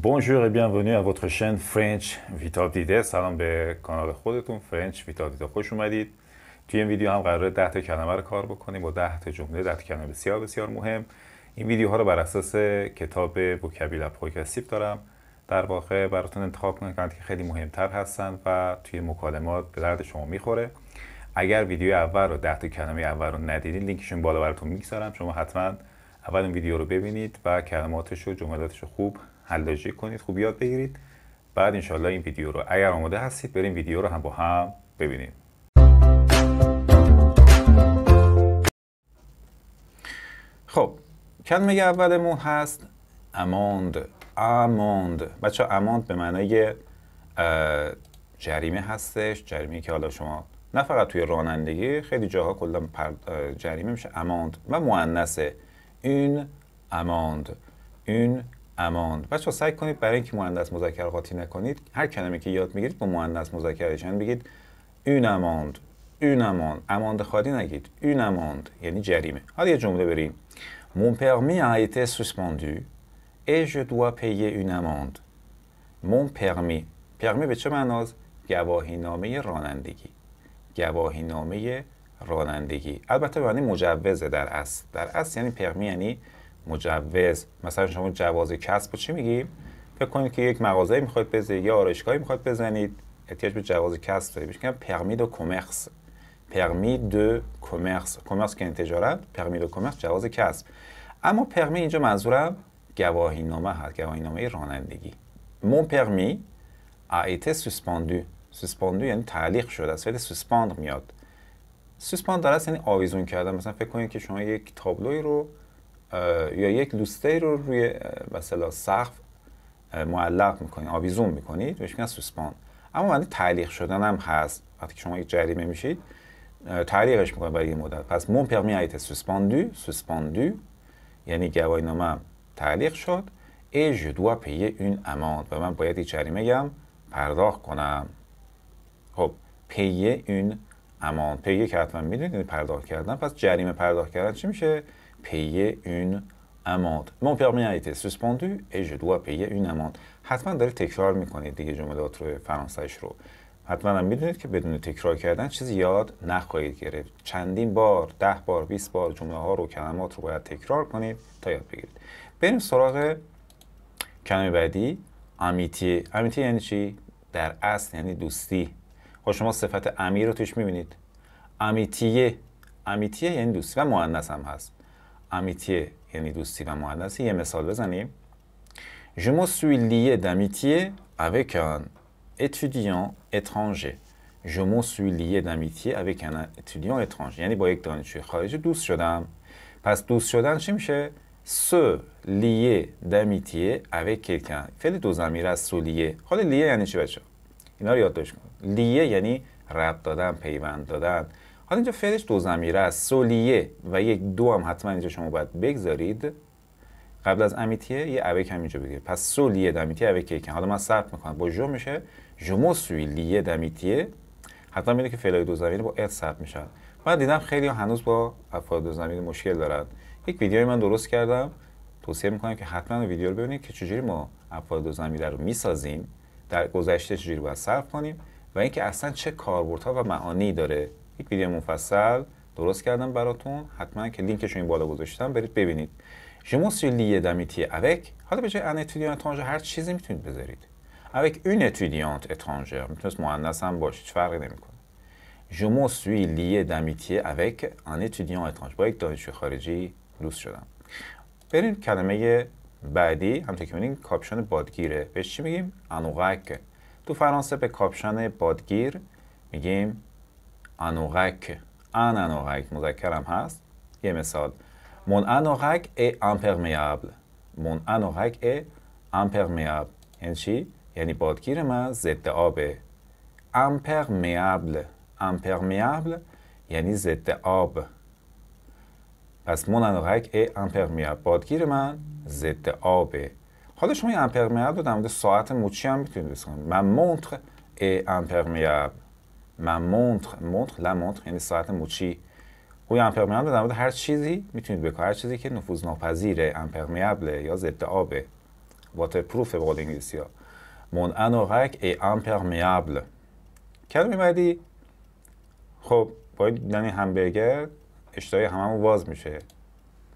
Bonjour et bienvenue à votre chaîne French Vita دیده سلام به کانال خودتون French Vita دیده خوش اومدید توی این ویدیو هم قرار 10 تا کلمه رو کار بکنیم با 10 تا جمله 10 کلمه بسیار بسیار مهم این ها رو بر اساس کتاب وکبیل پروگرسیو دارم در واقع براتون انتخاب کنید که خیلی مهمتر هستن و توی مکالمات به درد شما میخوره اگر ویدیو اول رو 10 تا کلمه اول رو ندیدین لینکشون بالا براتون شما حتما اول این ویدیو رو ببینید و کلماتش خوب حلاجی کنید خوب یاد بگیرید بعد انشالله این ویدیو رو اگر آماده هستید بریم ویدیو رو هم با هم ببینیم خب کلمه اولمون هست اماند اماند بچه اماند به معنای جریمه هستش جریمه که حالا شما نه فقط توی رانندگی خیلی جاها کلا جریمه میشه اماند و مؤنثه این اماند این اماند بچا سعی کنید برای اینکه مهندس مذکر قاطی نکنید هر کلمه که یاد میگیرید با مهندس مذکرش بگید اون اماند اون اماند اماند خالی نگید اون اماند یعنی جریمه حالا یه جمله بریم مون پرمی ا ایت suspendu et je dois payer une amende. پرمی به چه معناست؟ گواهی نامه رانندگی. گواهی نامه رانندگی. البته معنی مجوزه در اصل. در اصل یعنی پرمی یعنی مجوز مثلا شما جواز کسب رو چی میگیم فکر کنید که یک مغازه میخواید بزنید یا آرایشگاهی میخواید بزنید احتیاج به جواز کسب دارید میگن پرمی دو کومرس پرمی دو کومرس، کومرس که تجارت پرمی دو کومرس، جواز کسب اما پرمی اینجا منظورم گواهی نامه هست گواهی نامه رانندگی مون پرمی ایت سسپاندو، سسپاندو یعنی تعلیق شده است، فعل سوسپاند میاد سوسپاند در یعنی آویزون کردن مثلا فکر کنید که شما یک تابلوی رو یا یک لوستری رو روی مثلا سقف معلق میکنید آویزون میکنید بهش میگن اما معنی تعلیق شدن هم هست وقتی شما یک جریمه میشید تعلیقش میکنه برای این مدت پس مون پرمی ایت سوسپاندو سوسپاندو یعنی گواهی نامه تعلیق شد ای je پیه این une و من باید یک جریمه گم پرداخت کنم خب پیه این امان پیه که حتما میدونید یعنی پرداخت کردن پس جریمه پرداخت کردن چی میشه payer une permis من été suspendu et je dois پیه این amende. حتما داره تکرار میکنید دیگه جملات رو فرانسش رو حتما هم میدونید که بدون تکرار کردن چیزی یاد نخواهید گرفت چندین بار ده بار 20 بار جمله ها رو کلمات رو باید تکرار کنید تا یاد بگیرید بریم سراغ کلمه بعدی امیتی امیتی یعنی چی در اصل یعنی دوستی خب شما صفت امیر رو توش میبینید امیتیه امیتیه یعنی دوستی و مؤنث هم هست امیتیه یعنی دوستی و مؤنثه یه مثال بزنیم Je me suis lié d'amitié avec un étudiant étranger Je me suis lié d'amitié avec un étudiant étranger یعنی با یک دانشجوی خارجی دوست شدم پس دوست شدن چی میشه se lié d'amitié avec quelqu'un خیلی دو زمیره است سو لیه حالا لیه یعنی چی بچه اینا رو یادداشت کن لیه یعنی ربط دادن پیوند دادن حالا اینجا فعلش دو زمیره است سولیه و یک دو هم حتما اینجا شما باید بگذارید قبل از امیتیه یه اوک هم اینجا بگیرید پس سولیه دمیتیه اوک که حالا من ثبت میکنم با جو میشه جمو سوی لیه دمیتیه حتما میده که فعلای دو رو با ات صرف میشن من دیدم خیلی هنوز با افعال دو زمینه مشکل دارن یک ویدیوی من درست کردم توصیه میکنم که حتما ویدیو رو ببینید که چجوری ما افعال دو زمینه رو میسازیم در گذشته چجوری باید صرف کنیم و اینکه اصلا چه کاربردها و معانی داره یک ویدیو مفصل درست کردم براتون حتما که لینکش این بالا گذاشتم برید ببینید Je me suis lié d'amitié حالا به جای un étudiant étranger هر چیزی میتونید بذارید avec une étudiante étrangère میتونست مهندس هم باشه چه فرقی نمیکنه Je me suis lié d'amitié avec un étudiant étranger با یک دانشجو خارجی دوست شدم بریم کلمه بعدی هم که می‌بینید کاپشن بادگیره بهش چی میگیم انوغک تو فرانسه به کاپشن بادگیر میگیم انوغک ان مذکرم هست یه مثال من انوغک ای امپرمیابل من انوغک ای امپرمیابل یعنی چی؟ یعنی بادگیر من ضد آبه امپرمیابل امپرمیابل یعنی ضد آب پس من انوغک ای امپرمیابل بادگیر من ضد آبه حالا شما این امپرمیابل رو در مورد ساعت موچی هم میتونید بسید من منتر ای امپرمیابل من مونتر montre لا مونتر یعنی ساعت موچی هوی امپرمیان در مورد هر چیزی میتونید بکنید هر چیزی که نفوذناپذیره امپرمیابل یا ضد آبه واتر پروف به قول انگلیسی ها مون انورک ای امپرمیابل کلمه بعدی خب باید دیدن یعنی همبرگر اشتهای هممون واز میشه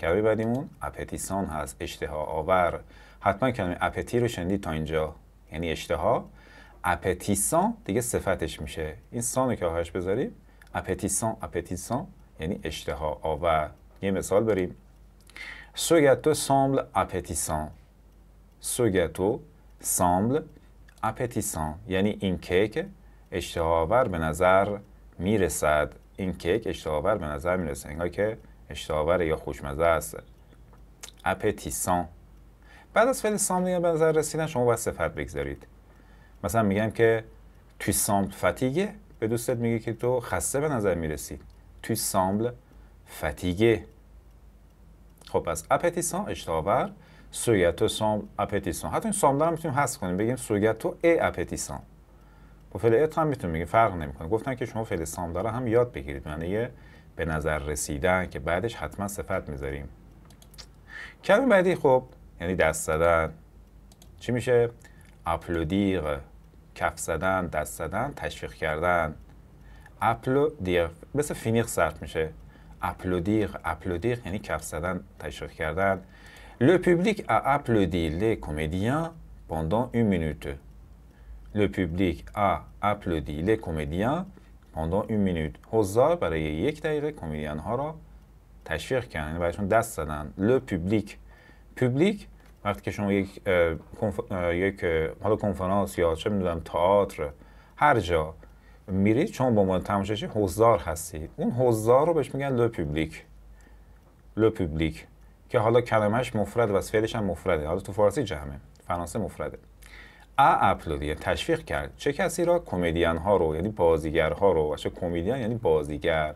کلمه بعدیمون اپتیسان هست اشتها آور حتما کلمه اپتی رو شنیدید تا اینجا یعنی اشتها اپتیسان دیگه صفتش میشه این سانو که آهش بذاریم اپتیسان اپتیسان یعنی اشتها آور یه مثال بریم سوگتو گتو اپتیسان سوگتو اپتیسان یعنی این کیک آور به نظر میرسد این کیک آور به نظر میرسه انگار که اشتهاور یا خوشمزه است اپتیسان بعد از فعل سامل به نظر رسیدن شما باید صفت بگذارید مثلا میگن که توی سامبل فتیگه به دوستت میگه که تو خسته به نظر میرسی توی سامبل فتیگه خب پس اپتیسان اشتاور سویتو سام اپتیسان حتی این سامبل هم میتونیم حس کنیم بگیم سویتو ای اپتیسان با فعل ات هم میتونیم بگیم فرق نمیکنه گفتن که شما فعل سامبل رو هم یاد بگیرید معنی به نظر رسیدن که بعدش حتما صفت میذاریم کلمه بعدی خب یعنی دست زدن چی میشه اپلودیر کف زدن دست زدن تشویق کردن اپلو دیر مثل فینیخ صرف میشه اپلو دیر اپلو یعنی کف زدن تشویق کردن لو پوبلیک ا اپلو دی ل کمدیان پندان اون لو پوبلیک ا اپلو دی ل کمدیان پندان اون مینوت حضار برای یک دقیقه کمدیان ها را تشویق کردن یعنی دست زدن لو پوبلیک پوبلیک وقتی که شما یک حالا کنفرانس یا چه میدونم تئاتر هر جا میرید شما به عنوان تماشاچی حضار هستید اون حضار رو بهش میگن لو پیبلیک لو پیبلیک که حالا کلمهش مفرد و فعلش هم مفرده حالا تو فارسی جمعه فرانسه مفرده ا اپلودی یعنی تشویق کرد چه کسی را کمدین ها رو یعنی ها رو و کمدین یعنی بازیگر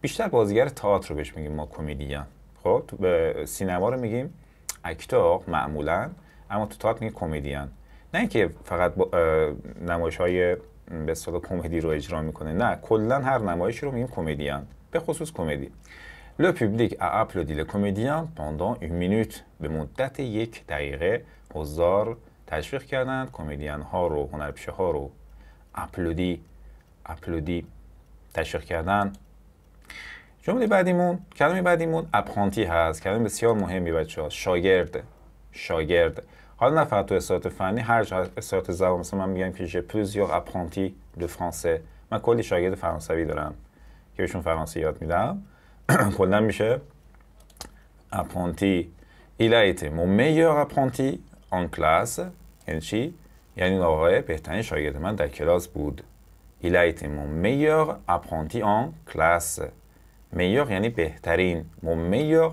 بیشتر بازیگر تئاتر رو بهش میگیم ما کمدین خب به سینما رو میگیم اکتور معمولا اما تو تئاتر میگه کمدین نه اینکه فقط نمایش های به اصطلاح کمدی رو اجرا میکنه نه کلا هر نمایش رو میگیم کمدین به خصوص کمدی لو پوبلیک ا اپلودی له کمدین پاندون یک مینوت به مدت یک دقیقه حضار تشویق کردند کمدین ها رو هنرپیشه ها رو اپلودی اپلودی تشویق کردن جمله بعدیمون کلمه بعدیمون اپرانتی هست کلمه بسیار مهمی بچه ها شاگرد شاگرد حالا نه فقط تو اصطلاحات فنی هر جا اصطلاحات زبان مثلا من میگم که ژپلوز یا اپرانتی دو فرانسه من کلی شاگرد فرانسوی دارم که بهشون فرانسه یاد میدم کلا میشه اپرانتی ایل ایت مون میور اپرانتی آن کلاس یعنی چی یعنی آقای بهترین شاگرد من در کلاس بود ایل ایت مون میور اپرانتی آن کلاس میور یعنی بهترین میور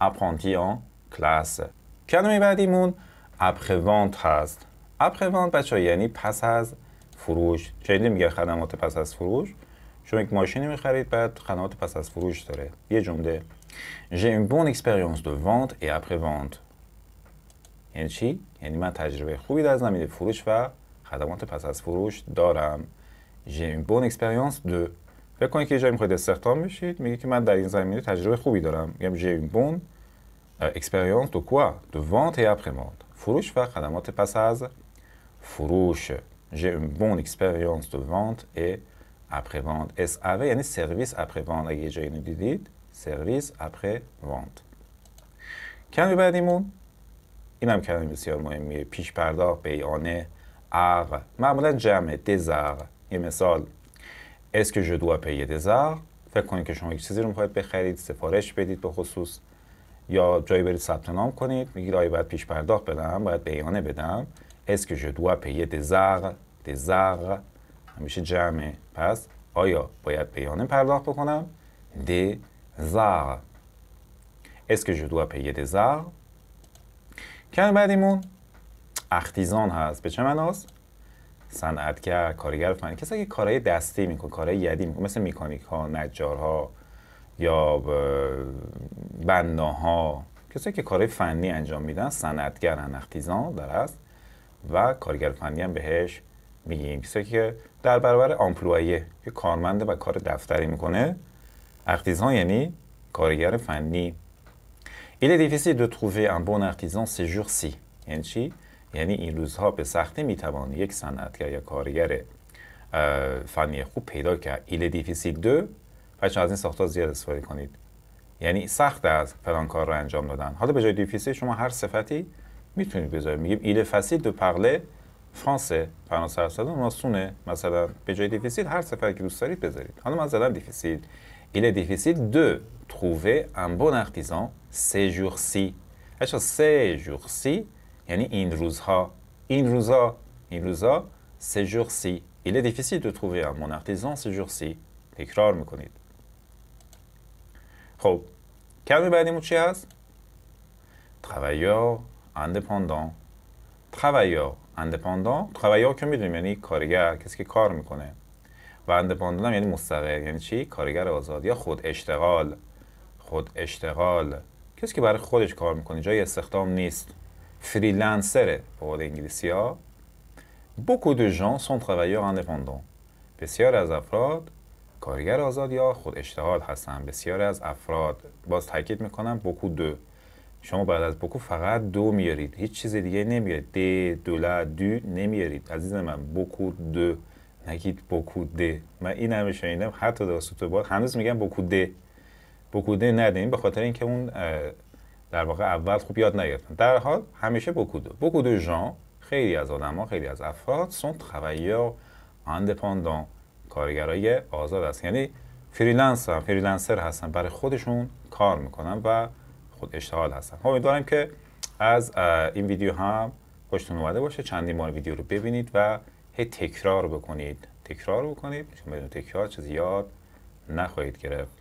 اپرانتی آن کلاس کلمه بعدیمون اپخوانت هست اپخوانت بچه یعنی پس از فروش شنیدی میگه خدمات پس از فروش شما یک ماشینی میخرید بعد خدمات پس از فروش داره یه جمله J'ai une bonne expérience de vente et après-vente. یعنی چی؟ یعنی من تجربه خوبی در زمین فروش و خدمات پس از فروش دارم. J'ai une bonne expérience de فکر که یه جایی میخواید استخدام بشید میگه که من در این زمینه تجربه خوبی دارم میگم جی بون اکسپریانس دو کوا دو وانت ای et après فروش و خدمات پس از فروش جی بون بون دو وانت ای et وانت vente اوه یعنی سرویس اپری وانت اگه یه جایی اینو دیدید سرویس اپری وانت کلمه بعدیمون این هم کلمه بسیار مهمیه پیش پرداخت بیانه اغ معمولا جمع دزغ یه مثال اسکه je dois payer des فکر کنید که شما یک چیزی رو میخواید بخرید سفارش بدید به خصوص یا جایی برید ثبت نام کنید میگید آیا باید پیش پرداخت بدم باید بیانه بدم اسکه je پیه payer des دزار همیشه جمعه پس آیا باید بیانه پرداخت بکنم دزار arts اسکه je پی payer des بعدیمون اختیزان هست به چه معناست صنعتگر کارگر فنی کسایی که کارهای دستی میکنه کارهای یدی میکنه مثل میکانیک ها نجارها یا ها، کسایی که کارهای فنی انجام میدن صنعتگر اختیزان در است و کارگر فنی هم بهش میگیم کسایی که در برابر آمپلوایه که کارمنده و کار دفتری میکنه اختیزان یعنی کارگر فنی Il est difficile de trouver un bon artisan ces یعنی چی؟ یعنی این روزها به سختی میتوان یک صنعتگر یا کارگر فنی خوب پیدا کرد ایل دیفیسیل دو پس از این ساختار زیاد استفاده کنید یعنی سخت از فلان کار را انجام دادن حالا به جای دیفیسیل شما هر صفتی میتونید بذارید میگیم ایل فسیل دو پغله فرانسه فرانسه هستن مثلا به جای دیفیسیل هر صفتی که دوست دارید بذارید حالا من زدم دیفیسیل ایل دیفیسیل دو ان بون سه یعنی این روزها این روزها این روزها سجورسی Il est difficile de trouver un bon artisan تکرار میکنید خب کلمه بعدیمون چی هست؟ travailleur indépendant travailleur indépendant travailleur که میدونیم یعنی کارگر کسی که کار میکنه و اندپاندان هم یعنی مستقل یعنی چی؟ کارگر آزاد یا خود اشتغال خود اشتغال کسی که برای خودش کار میکنه جای استخدام نیست فریلنسره به قول انگلیسی ها Beaucoup de gens sont travailleurs بسیار از افراد کارگر آزاد یا خود اشتغال هستن بسیار از افراد باز تاکید میکنم بوکو دو شما بعد از بوکو فقط دو میارید هیچ چیز دیگه نمیارید د دولا دو نمیارید عزیز من بوکو دو نگید بوکو ده من این همه شنیدم حتی در سوتو هنوز میگم بوکو ده بوکو ده نده این به خاطر اینکه اون در واقع اول خوب یاد نگرفتن در حال همیشه بکودو بوکودو ژان خیلی از ها خیلی از افراد سون و اندپاندان کارگرای آزاد هست یعنی فریلنس هم فریلنسر هستن برای خودشون کار میکنن و خود اشتغال هستن خب، امیدوارم که از این ویدیو هم خوشتون اومده باشه چندین بار ویدیو رو ببینید و هی تکرار بکنید تکرار بکنید چون بدون تکرار چیزی یاد نخواهید گرفت